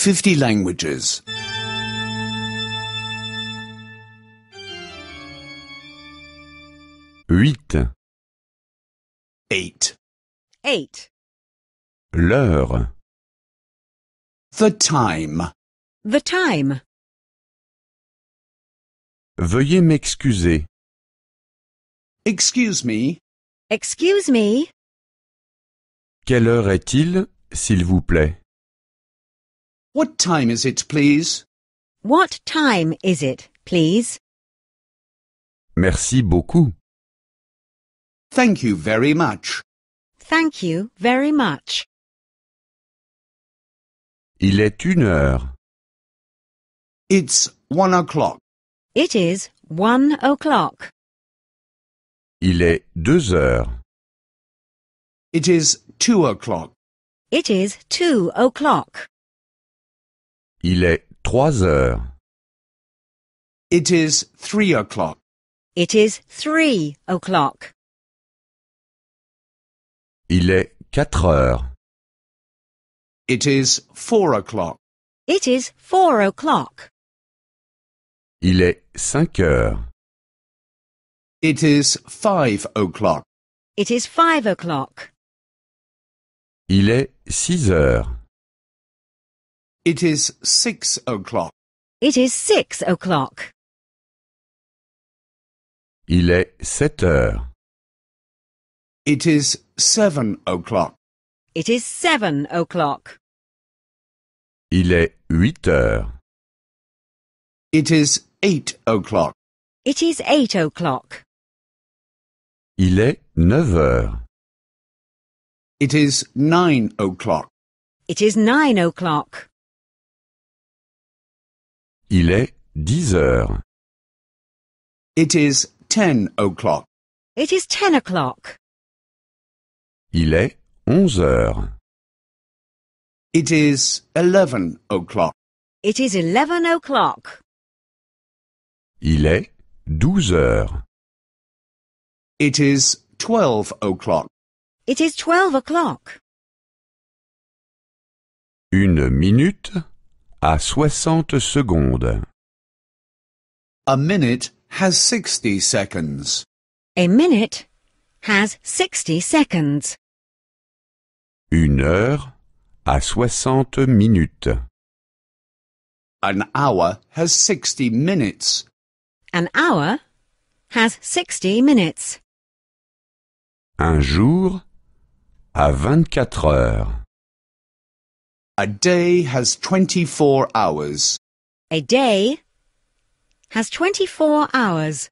50 languages. 8. 8. 8. L'heure. The time. The time. Veuillez m'excuser. Excuse me. Excuse me. Quelle heure est-il, s'il vous plaît What time is it, please? What time is it, please? Merci beaucoup. Thank you very much. Thank you very much. Il est une heure. It's one o'clock. It is one o'clock. Il est deux heures. It is two o'clock. It is two o'clock. Il est trois heures. It is three o'clock. It is three o'clock. Il est quatre heures. It is four o'clock. It is four o'clock. Il est cinq heures. It is five o'clock. It is five o'clock. Il est six heures. It is six o'clock. It is six o'clock. Il est sept heures. It is seven o'clock. It is seven o'clock. Il est huit heures. It is eight o'clock. It is eight o'clock. Il est neuf heures. It is nine o'clock. It is nine o'clock. Il est dix heures. It is ten o'clock. It is ten o'clock. Il est onze heures. It is eleven o'clock. It is eleven o'clock. Il est douze heures. It is twelve o'clock. It is twelve o'clock. Une minute a 60 secondes. A minute has 60 seconds. A minute has 60 seconds. Une heure a 60 minutes. An hour has 60 minutes. An hour has 60 minutes. Un jour a 24 heures. A day has 24 hours. A day has 24 hours.